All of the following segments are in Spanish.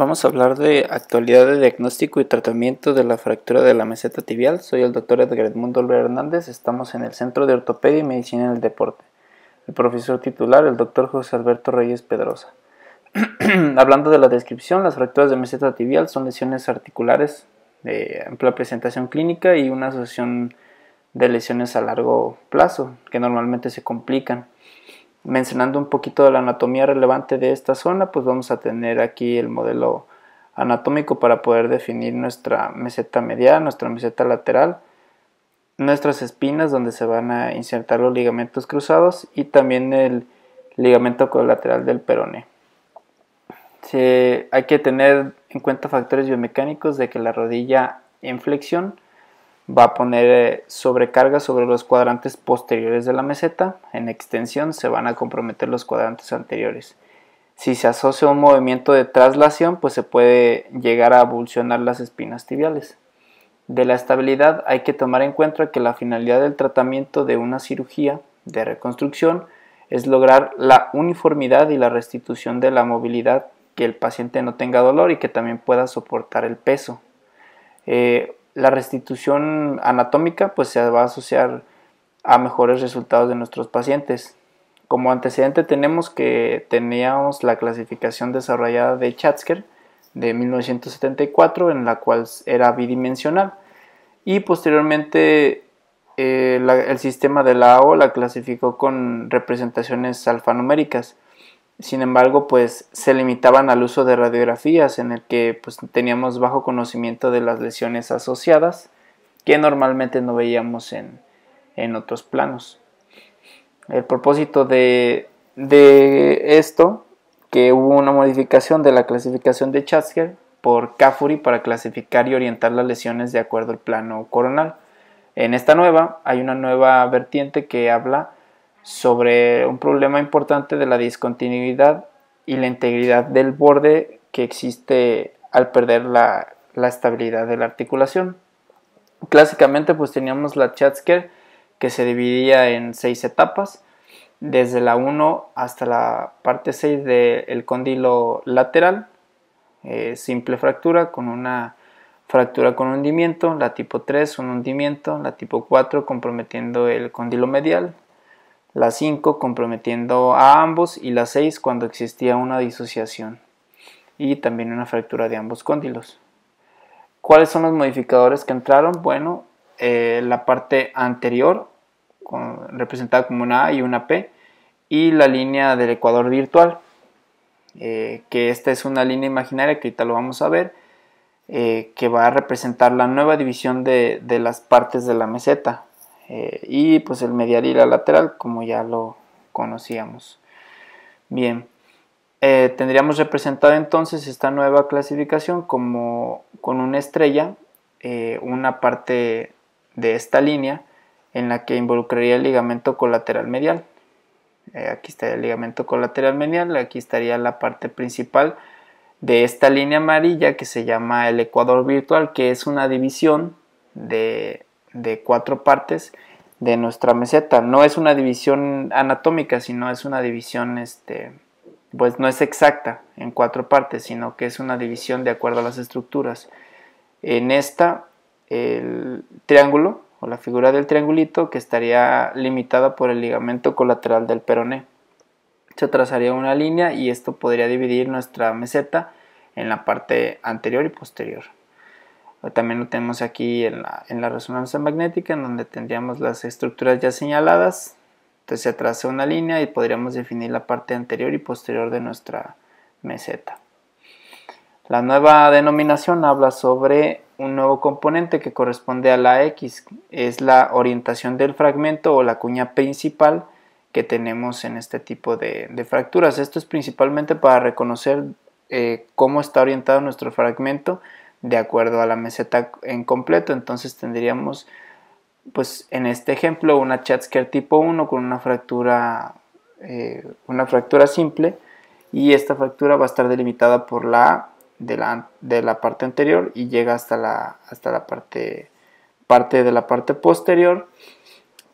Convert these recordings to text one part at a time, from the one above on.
Vamos a hablar de actualidad de diagnóstico y tratamiento de la fractura de la meseta tibial. Soy el doctor Edgar Edmundo Olvera Hernández. Estamos en el Centro de Ortopedia y Medicina en el Deporte. El profesor titular, el doctor José Alberto Reyes Pedrosa. Hablando de la descripción, las fracturas de meseta tibial son lesiones articulares de eh, amplia presentación clínica y una asociación de lesiones a largo plazo que normalmente se complican mencionando un poquito de la anatomía relevante de esta zona, pues vamos a tener aquí el modelo anatómico para poder definir nuestra meseta medial, nuestra meseta lateral, nuestras espinas donde se van a insertar los ligamentos cruzados y también el ligamento colateral del perone. hay que tener en cuenta factores biomecánicos de que la rodilla en flexión va a poner eh, sobrecarga sobre los cuadrantes posteriores de la meseta, en extensión se van a comprometer los cuadrantes anteriores. Si se asocia un movimiento de traslación, pues se puede llegar a abulsionar las espinas tibiales. De la estabilidad hay que tomar en cuenta que la finalidad del tratamiento de una cirugía de reconstrucción es lograr la uniformidad y la restitución de la movilidad, que el paciente no tenga dolor y que también pueda soportar el peso. Eh, la restitución anatómica pues se va a asociar a mejores resultados de nuestros pacientes. Como antecedente tenemos que teníamos la clasificación desarrollada de Chatzker de 1974 en la cual era bidimensional y posteriormente eh, el sistema de la AO la clasificó con representaciones alfanuméricas. Sin embargo, pues se limitaban al uso de radiografías en el que pues, teníamos bajo conocimiento de las lesiones asociadas que normalmente no veíamos en, otros planos. El propósito de, de, esto, que hubo una modificación de la clasificación de Chatzker por Cafuri para clasificar y orientar las lesiones de acuerdo al plano coronal. En esta nueva hay una nueva vertiente que habla sobre un problema importante de la discontinuidad y la integridad del borde que existe al perder la, estabilidad de la articulación. Clásicamente pues teníamos la Chatsker que se dividía en seis etapas, desde la 1 hasta la parte 6 del condilo lateral, eh, simple fractura con una fractura con hundimiento, la tipo 3 un hundimiento, la tipo 4 comprometiendo el condilo medial, la 5 comprometiendo a ambos y la 6 cuando existía una disociación y también una fractura de ambos cóndilos. ¿Cuáles son los modificadores que entraron? Bueno, eh, la parte anterior, representada como una A y una P, y la línea del ecuador virtual, eh, que esta es una línea imaginaria que ahorita lo vamos a ver, eh, que va a representar la nueva división de las partes de la meseta, eh, y pues el medial y la lateral como ya lo conocíamos. Bien, eh, tendríamos representado entonces esta nueva clasificación como con una estrella, eh, una parte de esta línea en la que involucraría el ligamento colateral medial. aquí estaría el ligamento colateral medial, aquí estaría la parte principal de esta línea amarilla que se llama el ecuador virtual, que es una división de, de cuatro partes de nuestra meseta. No es una división anatómica, sino es una división, este, pues no es exacta en cuatro partes, sino que es una división de acuerdo a las estructuras. En esta, el triángulo o la figura del triangulito que estaría limitada por el ligamento colateral del peroné. Se trazaría una línea y esto podría dividir nuestra meseta en la parte anterior y posterior. También lo tenemos aquí en la, resonancia magnética, en donde tendríamos las estructuras ya señaladas. Entonces se traza una línea y podríamos definir la parte anterior y posterior de nuestra meseta. La nueva denominación habla sobre un nuevo componente que corresponde a la X, es la orientación del fragmento o la cuña principal que tenemos en este tipo de, fracturas. Esto es principalmente para reconocer eh, cómo está orientado nuestro fragmento de acuerdo a la meseta en completo. Entonces tendríamos, pues en este ejemplo, una Chatsker tipo 1 con una fractura, eh, una fractura simple y esta fractura va a estar delimitada por la de la, parte anterior y llega hasta la, hasta la parte, parte de la parte posterior,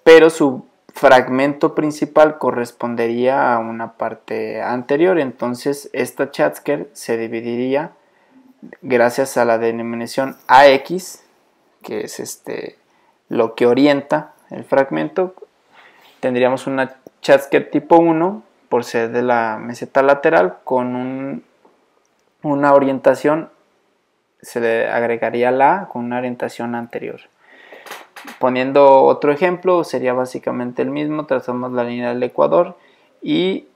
pero su fragmento principal correspondería a una parte anterior, entonces esta Chatsker se dividiría gracias a la denominación AX, que es este, lo que orienta el fragmento, tendríamos una chasque tipo 1 por ser de la meseta lateral con un, una orientación, se le agregaría la con una orientación anterior. Poniendo otro ejemplo, sería básicamente el mismo, trazamos la línea del ecuador y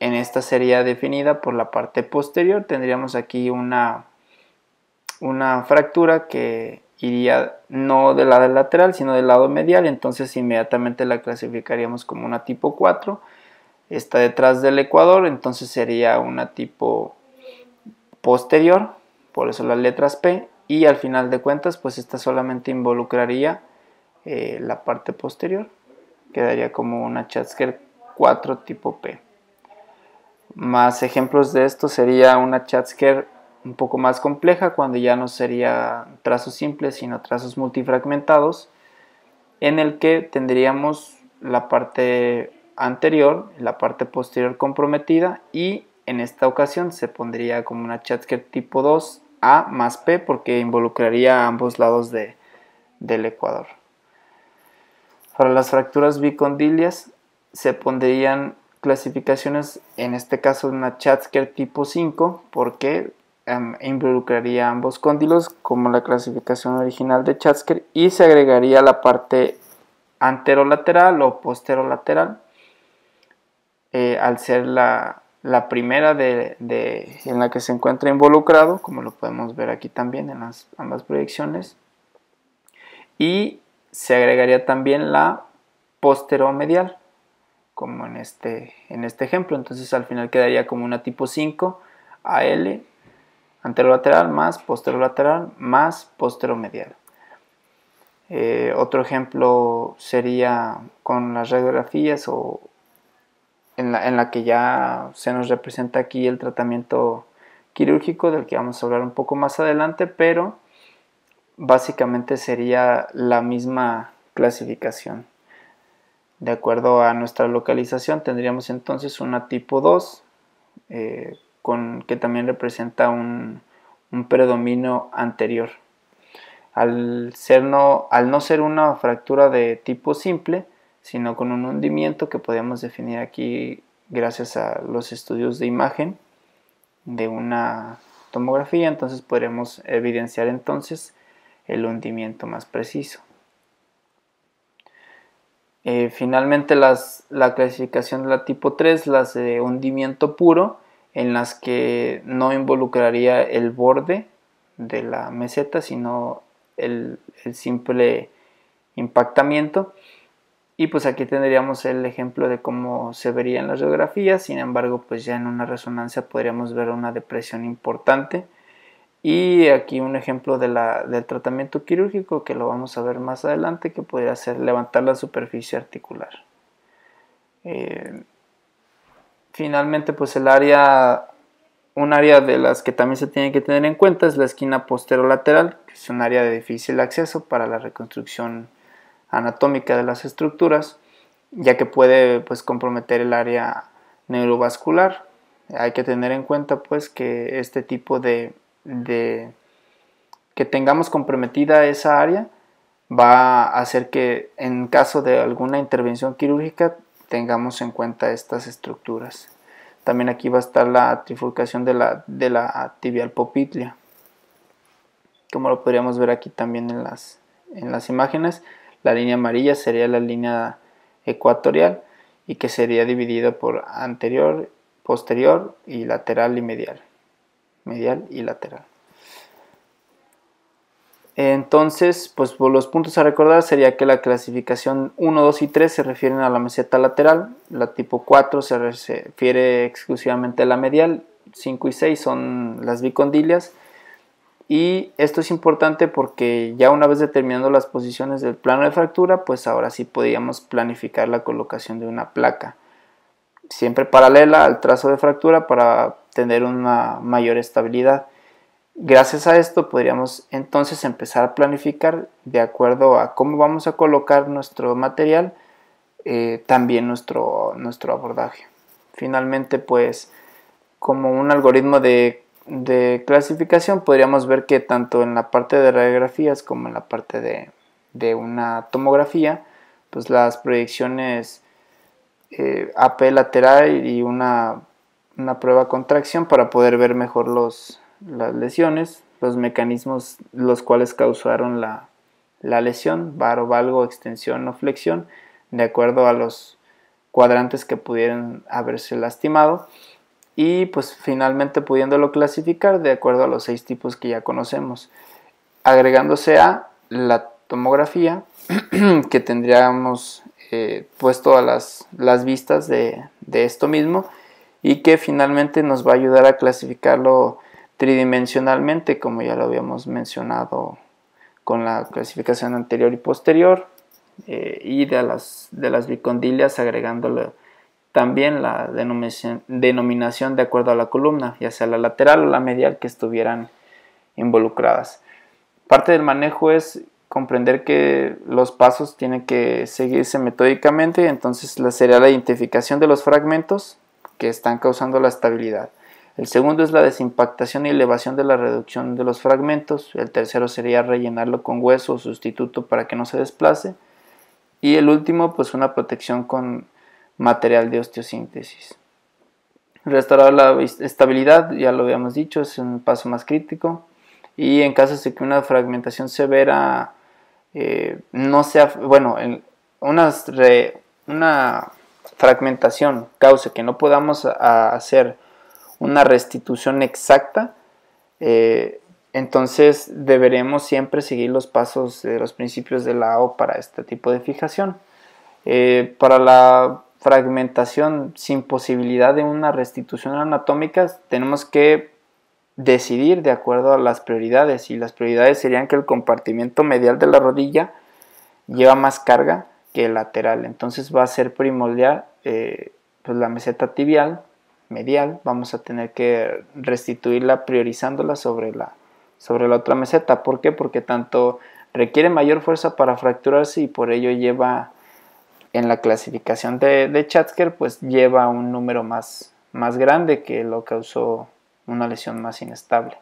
en esta sería definida por la parte posterior, tendríamos aquí una una fractura que iría no del lado lateral, sino del lado medial, entonces inmediatamente la clasificaríamos como una tipo 4. Está detrás del ecuador, entonces sería una tipo posterior, por eso las letras P, y al final de cuentas, pues esta solamente involucraría eh, la parte posterior, quedaría como una Chatsker 4 tipo P. Más ejemplos de esto sería una Chatsker un poco más compleja cuando ya no sería trazos simples sino trazos multifragmentados en el que tendríamos la parte anterior, la parte posterior comprometida y en esta ocasión se pondría como una chatsker tipo 2 A más P porque involucraría a ambos lados de, del ecuador. Para las fracturas bicondilias se pondrían clasificaciones, en este caso una Chatsker tipo 5 porque Em, involucraría ambos cóndilos como la clasificación original de Chasker y se agregaría la parte anterolateral o posterolateral eh, al ser la, primera de, en la que se encuentra involucrado, como lo podemos ver aquí también en las, ambas proyecciones, y se agregaría también la posteromedial como en este, en este ejemplo. Entonces al final quedaría como una tipo 5 l anterolateral más posterolateral más posteromedial. Eh, otro ejemplo sería con las radiografías o en la, que ya se nos representa aquí el tratamiento quirúrgico del que vamos a hablar un poco más adelante, pero básicamente sería la misma clasificación. De acuerdo a nuestra localización tendríamos entonces una tipo 2, que también representa un, predominio anterior. Al, no, ser una fractura de tipo simple, sino con un hundimiento que podemos definir aquí gracias a los estudios de imagen de una tomografía, entonces podremos evidenciar entonces el hundimiento más preciso. Eh, finalmente la clasificación de la tipo 3, las de hundimiento puro, en las que no involucraría el borde de la meseta, sino el, simple impactamiento. Y pues aquí tendríamos el ejemplo de cómo se vería en la geografía sin embargo, pues ya en una resonancia podríamos ver una depresión importante. Y aquí un ejemplo del tratamiento quirúrgico que lo vamos a ver más adelante, que podría ser levantar la superficie articular. Eh, finalmente pues el área, un área de las que también se tiene que tener en cuenta es la esquina posterolateral, que es un área de difícil acceso para la reconstrucción anatómica de las estructuras, ya que puede pues comprometer el área neurovascular. Hay que tener en cuenta pues que este tipo de, de que tengamos comprometida esa área va a hacer que en caso de alguna intervención quirúrgica tengamos en cuenta estas estructuras. También aquí va a estar la trifurcación de la, de la tibial popitlia, como lo podríamos ver aquí también en las, en las imágenes. La línea amarilla sería la línea ecuatorial y que sería dividida por anterior, posterior y lateral y medial. Medial y lateral. Entonces, pues los puntos a recordar sería que la clasificación 1, 2 y 3 se refieren a la meseta lateral, la tipo 4 se refiere exclusivamente a la medial, 5 y 6 son las bicondilias. Y esto es importante porque ya una vez determinando las posiciones del plano de fractura, pues ahora sí podríamos planificar la colocación de una placa, siempre paralela al trazo de fractura para tener una mayor estabilidad. Gracias a esto podríamos entonces empezar a planificar de acuerdo a cómo vamos a colocar nuestro material, eh, también nuestro, nuestro abordaje. Finalmente, pues como un algoritmo de, clasificación, podríamos ver que tanto en la parte de radiografías como en la parte de, una tomografía, pues las proyecciones eh, AP lateral y una, prueba contracción para poder ver mejor los, las lesiones, los mecanismos los cuales causaron la, la lesión, varo, valgo, extensión o flexión, de acuerdo a los cuadrantes que pudieran haberse lastimado y pues finalmente pudiéndolo clasificar de acuerdo a los seis tipos que ya conocemos, agregándose a la tomografía que tendríamos eh, puesto a las, vistas de, esto mismo y que finalmente nos va a ayudar a clasificarlo tridimensionalmente, como ya lo habíamos mencionado con la clasificación anterior y posterior, eh, y de las, de las bicondilias agregándole también la denominación, de acuerdo a la columna, ya sea la lateral o la medial que estuvieran involucradas. Parte del manejo es comprender que los pasos tienen que seguirse metódicamente, entonces la, sería la identificación de los fragmentos que están causando la estabilidad el segundo es la desimpactación y elevación de la reducción de los fragmentos. El tercero sería rellenarlo con hueso o sustituto para que no se desplace. Y el último, pues una protección con material de osteosíntesis. Restaurar la estabilidad, ya lo habíamos dicho, es un paso más crítico. Y en caso de que una fragmentación severa eh, no sea, bueno, una, fragmentación cause que no podamos hacer una restitución exacta, eh, entonces deberemos siempre seguir los pasos de los principios de la AO para este tipo de fijación. Eh, para la fragmentación sin posibilidad de una restitución anatómica, tenemos que decidir de acuerdo a las prioridades y las prioridades serían que el compartimiento medial de la rodilla lleva más carga que el lateral, entonces va a ser primordial eh, pues la meseta tibial medial, vamos a tener que restituirla priorizándola sobre la, sobre la otra meseta. ¿Por qué? Porque tanto requiere mayor fuerza para fracturarse y por ello lleva en la clasificación de, de Chatsker, pues lleva un número más, más grande que lo causó una lesión más inestable.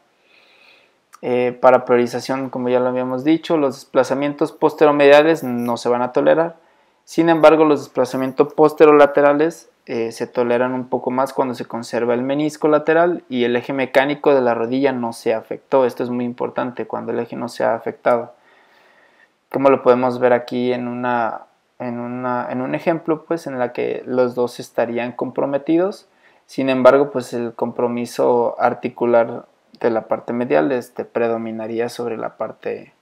Eh, para priorización, como ya lo habíamos dicho, los desplazamientos posteromediales no se van a tolerar. Sin embargo, los desplazamientos posterolaterales eh, se toleran un poco más cuando se conserva el menisco lateral y el eje mecánico de la rodilla no se afectó. Esto es muy importante cuando el eje no se ha afectado. Como lo podemos ver aquí en, una, en, un ejemplo, pues en la que los dos estarían comprometidos. Sin embargo, pues el compromiso articular de la parte medial este, predominaría sobre la parte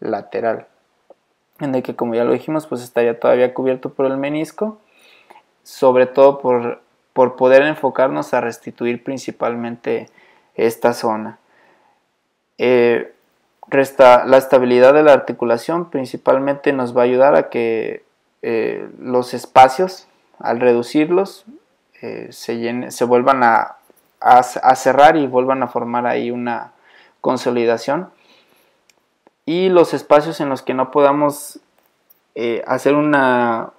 lateral. En el que, como ya lo dijimos, pues estaría todavía cubierto por el menisco sobre todo por, por poder enfocarnos a restituir principalmente esta zona. Eh, resta, la estabilidad de la articulación principalmente nos va a ayudar a que eh, los espacios, al reducirlos, eh, se, vuelvan a, cerrar y vuelvan a formar ahí una consolidación. Y los espacios en los que no podamos hacer una,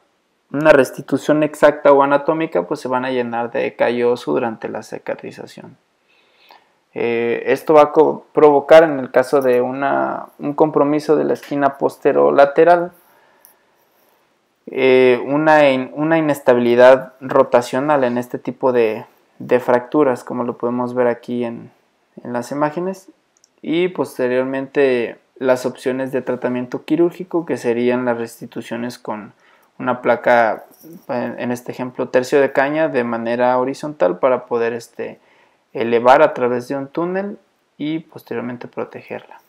una restitución exacta o anatómica, pues se van a llenar de calloso durante la cicatrización. Eh, esto va a provocar en el caso de un compromiso de la esquina posterolateral eh, una, una, inestabilidad rotacional en este tipo de, fracturas, como lo podemos ver aquí en, en las imágenes, y posteriormente las opciones de tratamiento quirúrgico que serían las restituciones con una placa, en este ejemplo, tercio de caña de manera horizontal para poder este, elevar a través de un túnel y posteriormente protegerla.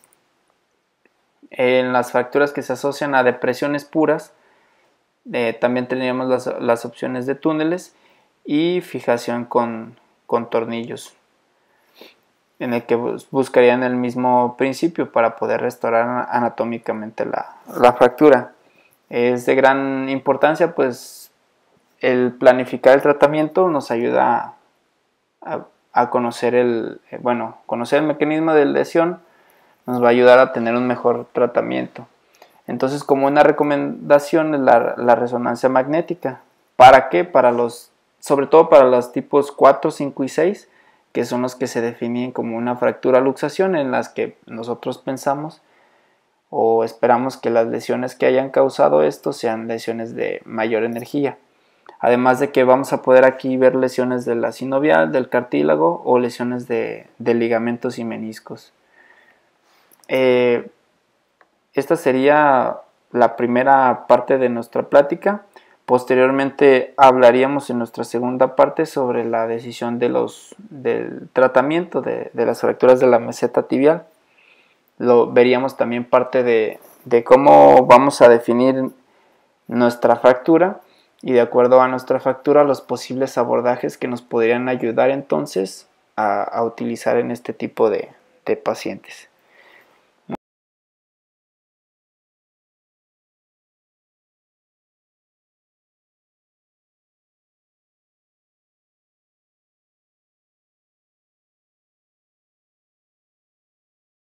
En las fracturas que se asocian a depresiones puras, eh, también tendríamos las, opciones de túneles y fijación con, tornillos, en el que buscarían el mismo principio para poder restaurar anatómicamente la, la fractura. Es de gran importancia, pues el planificar el tratamiento nos ayuda a, conocer el, eh, bueno, conocer el mecanismo de lesión nos va a ayudar a tener un mejor tratamiento. Entonces, como una recomendación es la, resonancia magnética. ¿Para qué? Para los, sobre todo para los tipos 4, 5 y 6, que son los que se definen como una fractura luxación, en las que nosotros pensamos o esperamos que las lesiones que hayan causado esto sean lesiones de mayor energía. Además de que vamos a poder aquí ver lesiones de la sinovial, del cartílago o lesiones de, ligamentos y meniscos. Eh, esta sería la primera parte de nuestra plática. Posteriormente hablaríamos en nuestra segunda parte sobre la decisión del tratamiento de las fracturas de la meseta tibial lo veríamos también parte de, cómo vamos a definir nuestra fractura y de acuerdo a nuestra fractura los posibles abordajes que nos podrían ayudar entonces a, utilizar en este tipo de pacientes.